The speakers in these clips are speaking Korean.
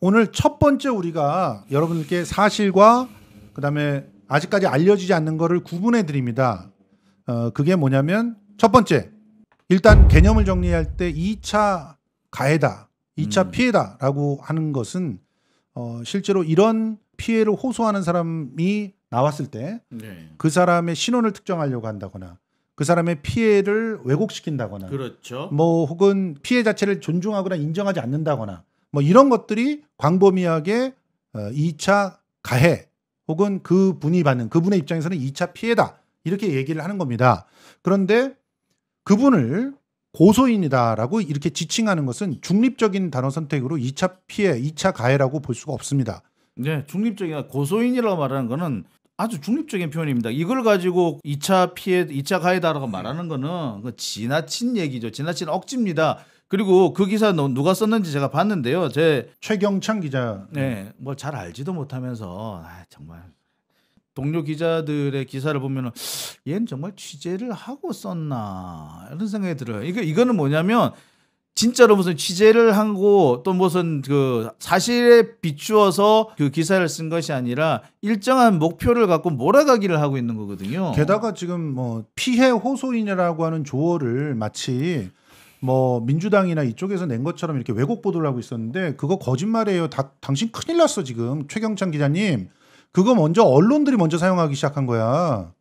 오늘 첫 번째 우리가 여러분들께 사실과 그다음에 아직까지 알려지지 않는 거를 구분해 드립니다. 어, 그게 뭐냐면 첫 번째 일단 개념을 정리할 때 2차 가해다, 2차 음. 피해다라고 하는 것은 어, 실제로 이런 피해를 호소하는 사람이 나왔을 때그 네. 그 사람의 신원을 특정하려고 한다거나 그 사람의 피해를 왜곡시킨다거나 그렇죠. 뭐 혹은 피해 자체를 존중하거나 인정하지 않는다거나 뭐 이런 것들이 광범위하게 2차 어, 가해 혹은 그 분이 받는 그분의 입장에서는 2차 피해다 이렇게 얘기를 하는 겁니다. 그런데 그분을 고소인이다라고 이렇게 지칭하는 것은 중립적인 단어 선택으로 2차 피해, 2차 가해라고 볼 수가 없습니다. 네, 중립적인 이 그러니까 고소인이라고 말하는 거는 아주 중립적인 표현입니다. 이걸 가지고 2차 피해, 2차 가해다라고 말하는 거는 그 지나친 얘기죠. 지나친 억지입니다. 그리고 그 기사 누가 썼는지 제가 봤는데요. 제 최경창 기자. 네, 뭘잘 뭐 알지도 못하면서 아, 정말 동료 기자들의 기사를 보면은 얘는 정말 취재를 하고 썼나 이런 생각이 들어요. 이거 이거는 뭐냐면 진짜로 무슨 취재를 하고 또 무슨 그 사실에 비추어서 그 기사를 쓴 것이 아니라 일정한 목표를 갖고 몰아가기를 하고 있는 거거든요. 게다가 지금 뭐 피해 호소인이라고 하는 조어를 마치 뭐 민주당이나 이쪽에서 낸 것처럼 이렇게 왜곡 보도를 하고 있었는데 그거 거짓말이에요. 다, 당신 큰일 났어 지금 최경창 기자님. 그거 먼저 언론들이 먼저 사용하기 시작한 거야.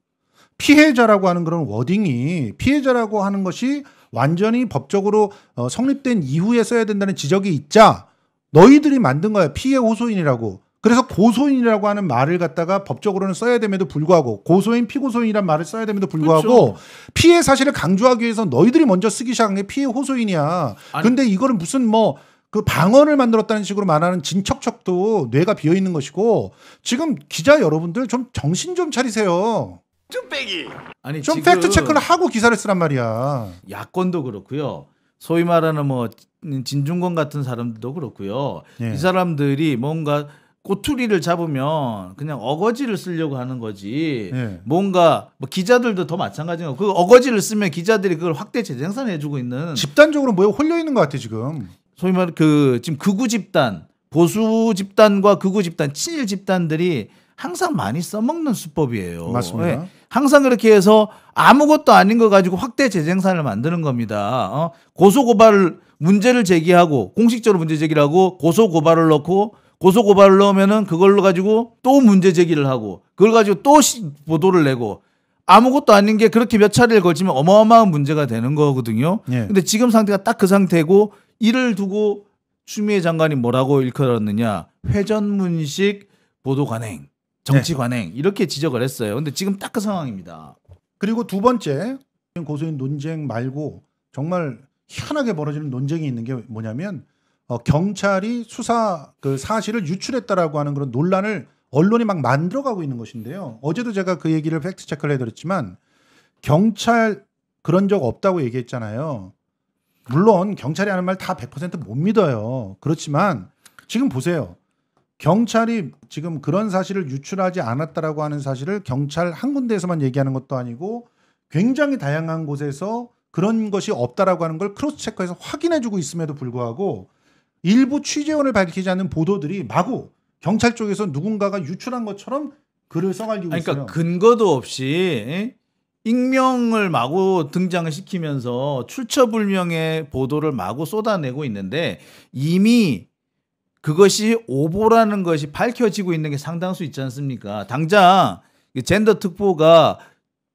피해자라고 하는 그런 워딩이 피해자라고 하는 것이 완전히 법적으로 어, 성립된 이후에 써야 된다는 지적이 있자 너희들이 만든 거야 피해 호소인이라고 그래서 고소인이라고 하는 말을 갖다가 법적으로는 써야 됨에도 불구하고 고소인 피고소인이란 말을 써야 됨에도 불구하고 그렇죠. 피해 사실을 강조하기 위해서 너희들이 먼저 쓰기 시작한 게 피해 호소인이야. 아니. 근데 이거는 무슨 뭐 그 방언을 만들었다는 식으로 말하는 진척척도 뇌가 비어 있는 것이고 지금 기자 여러분들 좀 정신 좀 차리세요. 좀 빼기. 아니 좀 팩트 체크를 하고 기사를 쓰란 말이야. 야권도 그렇고요. 소위 말하는 뭐 진중권 같은 사람들도 그렇고요. 예. 이 사람들이 뭔가 꼬투리를 잡으면 그냥 어거지를 쓰려고 하는 거지. 네. 뭔가 뭐 기자들도 더 마찬가지고 그 어거지를 쓰면 기자들이 그걸 확대 재생산해주고 있는 집단적으로 뭐에 홀려 있는 것 같아 지금. 소위 말해 그 지금 극우 집단, 보수 집단과 극우 집단, 친일 집단들이 항상 많이 써먹는 수법이에요. 맞습니다. 네. 항상 그렇게 해서 아무것도 아닌 거 가지고 확대 재생산을 만드는 겁니다. 어? 고소 고발 문제를 제기하고 공식적으로 문제 제기 하고 고소 고발을 넣고 고소고발을 넣으면은 그걸로 가지고 또 문제 제기를 하고 그걸 가지고 또 보도를 내고 아무것도 아닌 게 그렇게 몇 차례를 걸치면 어마어마한 문제가 되는 거거든요. 예. 근데 지금 상태가 딱 그 상태고 이를 두고 추미애 장관이 뭐라고 일컬었느냐 회전문식 보도 관행 정치 관행 네. 이렇게 지적을 했어요. 근데 지금 딱 그 상황입니다. 그리고 두 번째 고소인 논쟁 말고 정말 희한하게 벌어지는 논쟁이 있는 게 뭐냐면 어, 경찰이 수사 그 사실을 유출했다라고 하는 그런 논란을 언론이 막 만들어가고 있는 것인데요. 어제도 제가 그 얘기를 팩트 체크를 해드렸지만 경찰 그런 적 없다고 얘기했잖아요. 물론 경찰이 하는 말 다 100%못 믿어요. 그렇지만 지금 보세요. 경찰이 지금 그런 사실을 유출하지 않았다라고 하는 사실을 경찰 한 군데에서만 얘기하는 것도 아니고 굉장히 다양한 곳에서 그런 것이 없다라고 하는 걸 크로스 체크해서 확인해 주고 있음에도 불구하고 일부 취재원을 밝히지 않은 보도들이 마구 경찰 쪽에서 누군가가 유출한 것처럼 글을 써가지고 그러니까 있어요. 근거도 없이 익명을 마구 등장을 시키면서 출처불명의 보도를 마구 쏟아내고 있는데 이미 그것이 오보라는 것이 밝혀지고 있는 게 상당수 있지 않습니까? 당장 젠더 특보가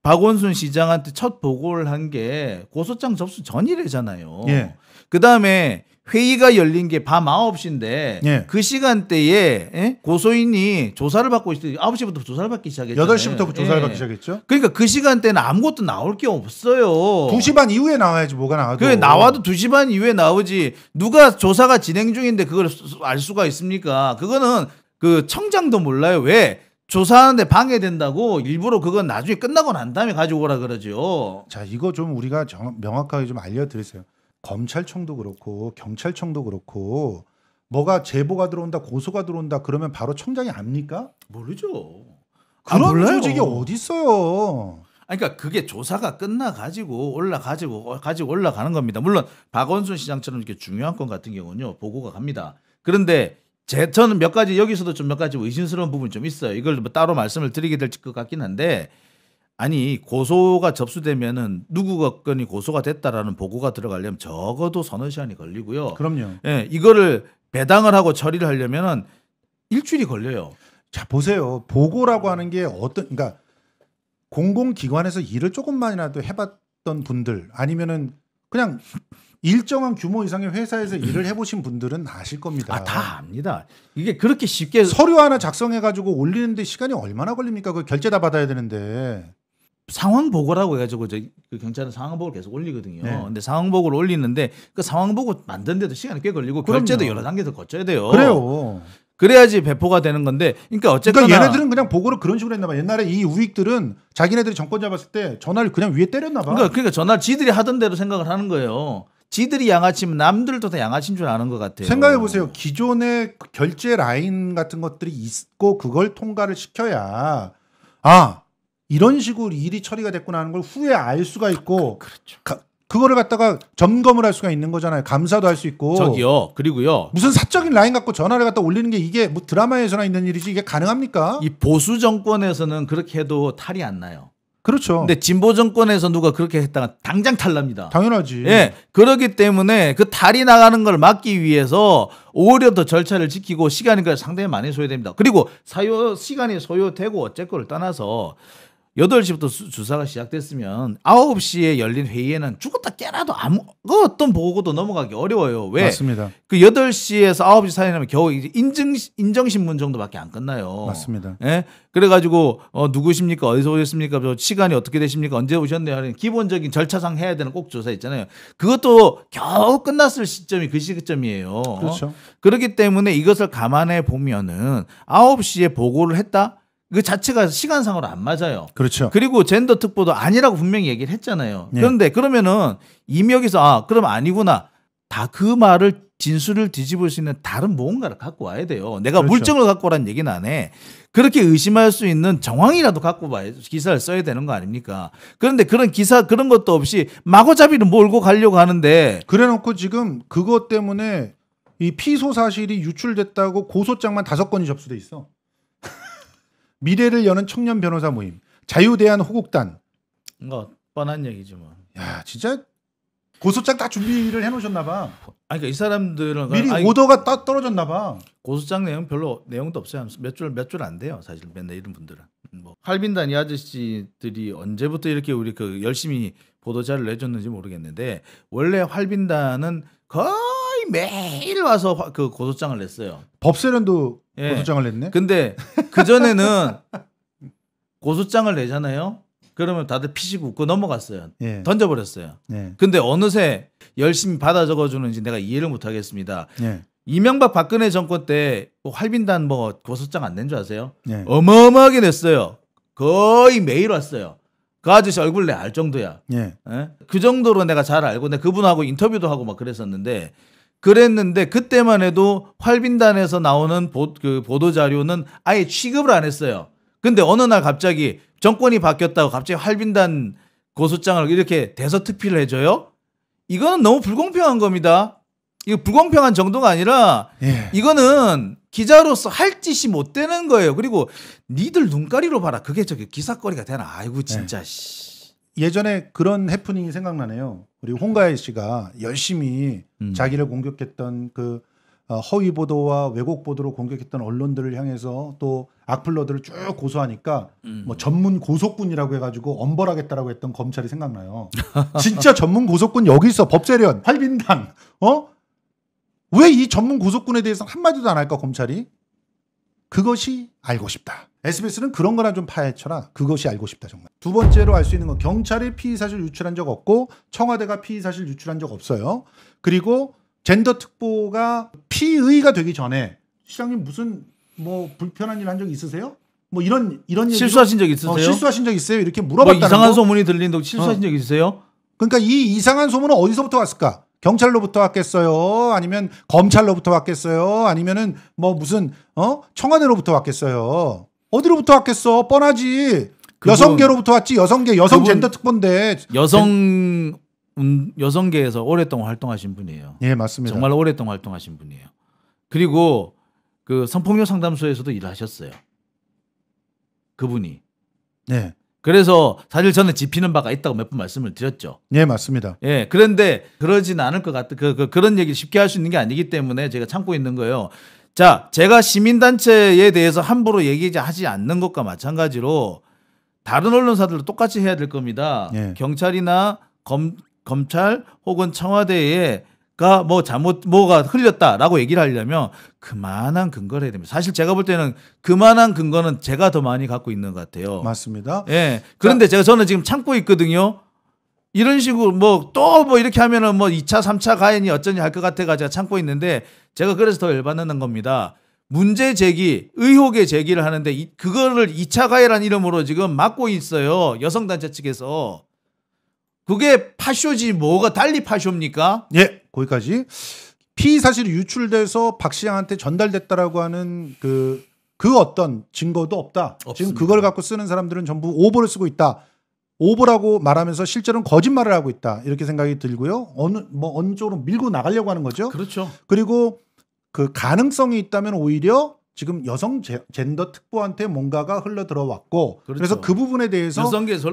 박원순 시장한테 첫 보고를 한 게 고소장 접수 전이래잖아요. 예. 그 다음에 회의가 열린 게 밤 9시인데 예. 그 시간대에 예? 고소인이 조사를 받고 있어요 9시부터 조사를 받기 시작했죠. 8시부터 그 조사를 예. 받기 시작했죠. 그러니까 그 시간대는 아무것도 나올 게 없어요. 2시 반 이후에 나와야지 뭐가 나와도. 그래, 나와도 2시 반 이후에 나오지 누가 조사가 진행 중인데 그걸 알 수가 있습니까? 그거는 그 청장도 몰라요. 왜? 조사하는데 방해된다고 일부러 그건 나중에 끝나고 난 다음에 가지고 오라 그러죠. 자, 이거 좀 우리가 정, 명확하게 좀 알려드리세요. 검찰청도 그렇고 경찰청도 그렇고 뭐가 제보가 들어온다 고소가 들어온다 그러면 바로 청장이 압니까? 모르죠. 아, 그런 아, 몰라요. 조직이 어디 있어요? 그러니까 그게 조사가 끝나 가지고 올라가지고 어, 가지고 올라가는 겁니다. 물론 박원순 시장처럼 이렇게 중요한 건 같은 경우는요 보고가 갑니다. 그런데 제 저는 몇 가지 여기서도 좀 몇 가지 의심스러운 부분이 좀 있어요. 이걸 뭐 따로 말씀을 드리게 될 것 같긴 한데 아니 고소가 접수되면은 누구가 건이 고소가 됐다라는 보고가 들어가려면 적어도 서너 시간이 걸리고요. 그럼요. 예, 이거를 배당을 하고 처리를 하려면은 일주일이 걸려요. 자 보세요. 보고라고 하는 게 어떤 그러니까 공공기관에서 일을 조금만이라도 해봤던 분들 아니면은 그냥 일정한 규모 이상의 회사에서 음. 일을 해보신 분들은 아실 겁니다. 아, 다 압니다. 이게 그렇게 쉽게 서류 하나 작성해가지고 올리는데 시간이 얼마나 걸립니까? 그 결제 다 받아야 되는데. 상황 보고라고 해가지고 저그 경찰은 상황 보고를 계속 올리거든요. 네. 근데 상황 보고를 올리는데 그 상황 보고 만든데도 시간이 꽤 걸리고 그럼요. 결제도 여러 단계 더 거쳐야 돼요. 그래요. 그래야지 배포가 되는 건데, 그러니까 어쨌거나 그러니까 얘네들은 그냥 보고를 그런 식으로 했나봐. 옛날에 이 우익들은 자기네들이 정권 잡았을 때 전화를 그냥 위에 때렸나봐. 그러니까, 그러니까 전화 지들이 하던 대로 생각을 하는 거예요. 지들이 양아치면 남들도 다 양아치인 줄 아는 것 같아요. 생각해 보세요. 기존의 결제 라인 같은 것들이 있고 그걸 통과를 시켜야 아 이런 식으로 일이 처리가 됐구나 하는 걸 후에 알 수가 있고 아, 그렇죠. 가, 그거를 갖다가 점검을 할 수가 있는 거잖아요. 감사도 할 수 있고. 저기요. 그리고요. 무슨 사적인 라인 갖고 전화를 갖다 올리는 게 이게 뭐 드라마에서나 있는 일이지 이게 가능합니까? 이 보수 정권에서는 그렇게 해도 탈이 안 나요. 그렇죠. 근데 진보 정권에서 누가 그렇게 했다가 당장 탈납니다. 당연하지. 예. 그렇기 때문에 그 탈이 나가는 걸 막기 위해서 오히려 더 절차를 지키고 시간이 상당히 많이 소요됩니다. 그리고 사유 시간이 소요되고 어쨌거를 떠나서 여덟 시부터 주사가 시작됐으면 아홉 시에 열린 회의에는 죽었다 깨라도 아무 어떤 보고도 넘어가기 어려워요. 왜? 맞습니다. 그 여덟 시에서 아홉 시 사이라면 겨우 인증 인정 신문 정도밖에 안 끝나요. 맞습니다. 예? 그래 가지고 어 누구십니까? 어디서 오셨습니까? 저 시간이 어떻게 되십니까? 언제 오셨네요. 하는 기본적인 절차상 해야 되는 꼭 조사 있잖아요. 그것도 겨우 끝났을 시점이 그 시점이에요. 그렇죠. 어? 그렇기 때문에 이것을 감안해 보면은 아홉 시에 보고를 했다. 그 자체가 시간상으로 안 맞아요. 그렇죠. 그리고 젠더 특보도 아니라고 분명히 얘기를 했잖아요. 네. 그런데 그러면은 이명 여기서 아 그럼 아니구나 다 그 말을 진술을 뒤집을 수 있는 다른 뭔가를 갖고 와야 돼요. 내가 그렇죠. 물증을 갖고 오라는 얘기는 안 해. 그렇게 의심할 수 있는 정황이라도 갖고 와야 기사를 써야 되는 거 아닙니까? 그런데 그런 기사 그런 것도 없이 마구잡이로 몰고 가려고 하는데 그래놓고 지금 그것 때문에 이 피소 사실이 유출됐다고 고소장만 다섯 건이 접수돼 있어. 미래를 여는 청년 변호사 모임, 자유대한 호국단. 뭔 뻔한 얘기지 뭐. 야 진짜 고소장 다 준비를 해놓으셨나봐. 아니 그러니까 이 사람들은 미리 아니, 오더가 따, 떨어졌나봐. 고소장 내용 별로 내용도 없어요. 몇 줄 몇 줄 안 돼요. 사실 맨날 이런 분들은. 음, 뭐 할빈단 이 아저씨들이 언제부터 이렇게 우리 그 열심히 보도자를 내줬는지 모르겠는데 원래 할빈단은 거 거의 매일 와서 그 고소장을 냈어요. 법세련도 예. 고소장을 냈네. 근데 그 전에는 고소장을 내잖아요. 그러면 다들 피식 웃고 넘어갔어요. 예. 던져버렸어요. 예. 근데 어느새 열심히 받아 적어주는지 내가 이해를 못하겠습니다. 예. 이명박 박근혜 정권 때 활빈단 뭐 고소장 안 낸 줄 아세요? 예. 어마어마하게 냈어요. 거의 매일 왔어요. 그 아저씨 얼굴 내 알 정도야. 예. 에? 예? 그 정도로 내가 잘 알고, 내가 그분하고 인터뷰도 하고 막 그랬었는데 그랬는데 그때만 해도 활빈단에서 나오는 보, 그 보도 자료는 아예 취급을 안 했어요. 근데 어느 날 갑자기 정권이 바뀌었다고 갑자기 활빈단 고소장을 이렇게 대서특필을 해줘요? 이거는 너무 불공평한 겁니다. 이거 불공평한 정도가 아니라 예. 이거는 기자로서 할 짓이 못 되는 거예요. 그리고 니들 눈가리로 봐라. 그게 저기 기사거리가 되나? 아이고 진짜 예. 씨. 예전에 그런 해프닝이 생각나네요. 우리 홍가혜 씨가 열심히 음. 자기를 공격했던 그 어, 허위 보도와 왜곡 보도로 공격했던 언론들을 향해서 또 악플러들을 쭉 고소하니까 음. 뭐 전문 고속군이라고 해가지고 엄벌하겠다라고 했던 검찰이 생각나요. 진짜 전문 고속군 여기 있어 법제련 활빈당 어? 왜 이 전문 고속군에 대해서 한마디도 안 할까 검찰이? 그것이 알고 싶다. SBS는 그런 거나 좀 파헤쳐라. 그것이 알고 싶다 정말. 두 번째로 알 수 있는 건 경찰이 피의 사실 유출한 적 없고 청와대가 피의 사실 유출한 적 없어요. 그리고 젠더 특보가 피의가 되기 전에 시장님 무슨 뭐 불편한 일 한 적 있으세요? 뭐 이런 이런 실수하신 적 있으세요? 어, 실수하신 적 있어요? 이렇게 뭐 물어봤다는 뭐 이상한 거? 소문이 들린다고 어. 실수하신 어. 적 있으세요? 그러니까 이 이상한 소문은 어디서부터 왔을까? 경찰로부터 왔겠어요? 아니면 검찰로부터 왔겠어요? 아니면은 뭐 무슨 어 청와대로부터 왔겠어요? 어디로부터 왔겠어? 뻔하지. 그 여성계로부터 왔지 여성계 여성 젠더 특본데 여성 음, 여성계에서 오랫동안 활동하신 분이에요. 예 맞습니다. 정말 오랫동안 활동하신 분이에요. 그리고 그 성폭력 상담소에서도 일하셨어요. 그분이. 네. 그래서 사실 저는 지피는 바가 있다고 몇 번 말씀을 드렸죠. 예, 맞습니다. 예, 그런데 그러진 않을 것 같은 그, 그, 그런 얘기를 쉽게 할 수 있는 게 아니기 때문에 제가 참고 있는 거예요. 자, 제가 시민단체에 대해서 함부로 얘기하지 않는 것과 마찬가지로 다른 언론사들도 똑같이 해야 될 겁니다. 예. 경찰이나 검, 검찰 혹은 청와대에 가뭐 잘못 뭐가 흘렸다라고 얘기를 하려면 그만한 근거를 해야 됩니다. 사실 제가 볼 때는 그만한 근거는 제가 더 많이 갖고 있는 것 같아요. 맞습니다. 예. 그런데 자, 제가 저는 지금 참고 있거든요. 이런 식으로 뭐 또뭐 뭐 이렇게 하면은 뭐 2차, 3차 가연니어쩐지할 것 같아 가지고 참고 있는데 제가 그래서 더 열받는 겁니다. 문제 제기, 의혹의 제기를 하는데 이, 그거를 2차 가해란 이름으로 지금 막고 있어요. 여성단체 측에서. 그게 파쇼지 뭐가 달리 파쇼입니까? 예, 거기까지. 피의 사실이 유출돼서 박 시장한테 전달됐다라고 하는 그그 그 어떤 증거도 없다. 없습니다. 지금 그걸 갖고 쓰는 사람들은 전부 오보를 쓰고 있다. 오보라고 말하면서 실제로는 거짓말을 하고 있다. 이렇게 생각이 들고요. 어느 뭐 어느 쪽으로 밀고 나가려고 하는 거죠. 그렇죠. 그리고 그 가능성이 있다면 오히려 지금 여성 제, 젠더 특보한테 뭔가가 흘러 들어왔고 그렇죠. 그래서그 부분에 대해서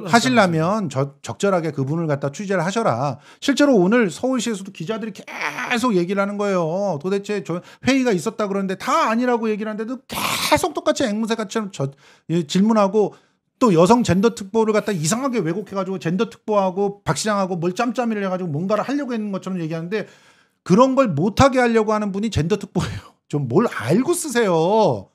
하시려면 저, 적절하게 그분을 갖다 취재를 하셔라. 실제로 오늘 서울시에서도 기자들이 계속 얘기를 하는 거예요. 도대체 저 회의가 있었다 그러는데 다 아니라고 얘기를 하는데도 계속 똑같이 앵무새같이 저, 예, 질문하고 또 여성 젠더 특보를 갖다 이상하게 왜곡해가지고 젠더 특보하고 박 시장하고 뭘 짬짬이를 해가지고 뭔가를 하려고 했는 것처럼 얘기하는데 그런 걸 못하게 하려고 하는 분이 젠더 특보예요. 좀 뭘 알고 쓰세요.